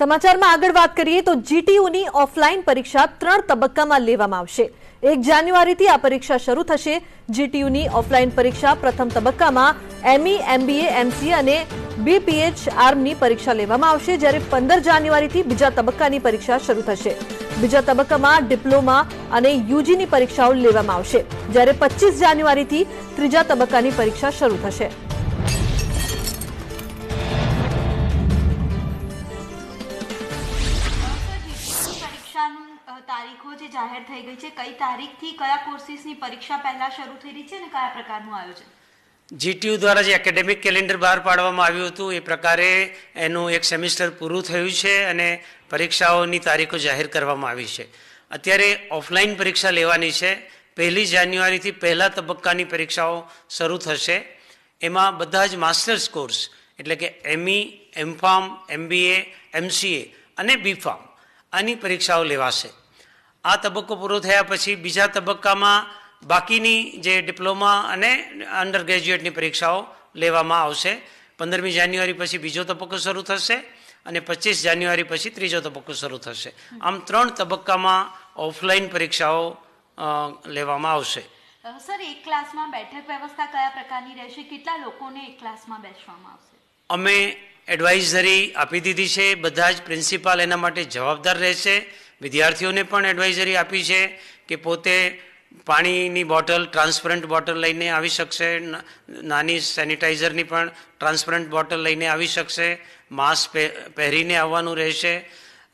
સમાચારમાં આગળ વાત કરીએ તો જીટીયુ ની ઓફલાઈન પરીક્ષા ત્રણ તબક્કામાં લેવામાં આવશે 1 જાન્યુઆરી થી આ પરીક્ષા શરૂ થશે જીટીયુ ની ઓફલાઈન પરીક્ષા પ્રથમ તબક્કામાં એમઈ એમબીએ એમસીએ ને બીપીએચ આર ની પરીક્ષા લેવામાં આવશે જ્યારે 15 જાન્યુઆરી થી બીજા તબક્કા ની પરીક્ષા શરૂ થશે બીજા તબક્કામાં ડિપ્લોમા અને યુજી ની પરીક્ષાઓ લેવામાં આવશે જ્યારે 25 જાન્યુઆરી થી ત્રીજા તબક્કા ની પરીક્ષા શરૂ થશે જે જાહેર થઈ ગઈ છે કઈ તારીખથી કયા કોર્સિસની પરીક્ષા પહેલા શરૂ થઈ રહી છે અને કયા પ્રકારનું આયોજન જીટીયુ દ્વારા જે એકેડેમિક કેલેન્ડર બહાર પાડવામાં આવ્યું હતું એ પ્રકારે એનું એક સેમિસ્ટર પૂરું થયું છે અને પરીક્ષાઓની તારીખો જાહેર કરવામાં આવી છે અત્યારે ઓફલાઈન પરીક્ષા લેવાની છે પહેલી જાન્યુઆરીથી પહેલા તબક્કાની પરીક્ષાઓ શરૂ થશે એમાં બધા જ માસ્ટર્સ કોર્સ એટલે કે એમઈ એમફાર્મ એમબીએ એમસીએ અને બીફાર્મ આની પરીક્ષાઓ લેવાશે આ તબક્કો પૂરો થયા પછી બીજા તબક્કામાં બાકીની જે ડિપ્લોમા અને અંડર ગ્રેજ્યુએટની પરીક્ષાઓ લેવામાં આવશે પંદરમી જાન્યુઆરી પછી બીજો તબક્કો શરૂ થશે અને પચીસ જાન્યુઆરી પછી ત્રીજો તબક્કો શરૂ થશે આમ ત્રણ તબક્કામાં ઓફલાઈન પરીક્ષાઓ લેવામાં આવશે સર એક ક્લાસમાં બેઠક વ્યવસ્થા કયા પ્રકારની રહેશે કેટલા લોકોને એક ક્લાસમાં બેસવામાં આવશે અમે એડવાઇઝરી આપી દીધી છે બધા જ પ્રિન્સિપાલ એના માટે જવાબદાર રહેશે વિદ્યાર્થીઓને પણ એડવાઇઝરી આપી છે કે પોતે પાણીની બોટલ ટ્રાન્સપરન્ટ બોટલ લઈને આવી શકશે નાની સેનિટાઈઝરની પણ ટ્રાન્સપરન્ટ બોટલ લઈને આવી શકશે માસ્ક પહેરીને આવવાનું રહેશે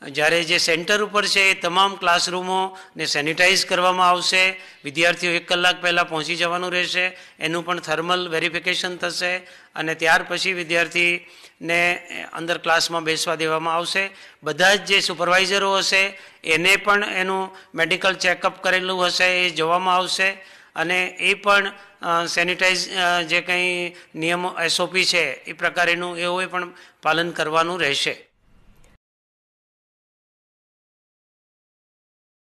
જ્યારે જે સેન્ટર ઉપર છે એ તમામ ક્લાસરૂમોને સેનિટાઈઝ કરવામાં આવશે વિદ્યાર્થીઓ એક કલાક પહેલાં પહોંચી જવાનું રહેશે એનું પણ થર્મલ વેરિફિકેશન થશે અને ત્યાર પછી વિદ્યાર્થીને અંદર ક્લાસમાં બેસવા દેવામાં આવશે બધા જ જે સુપરવાઇઝરો હશે એને પણ એનું મેડિકલ ચેકઅપ કરેલું હશે એ જોવામાં આવશે અને એ પણ સેનિટાઈઝ જે કંઈ નિયમો એસઓપી છે એ પ્રકારેનું એઓએ પણ પાલન કરવાનું રહેશે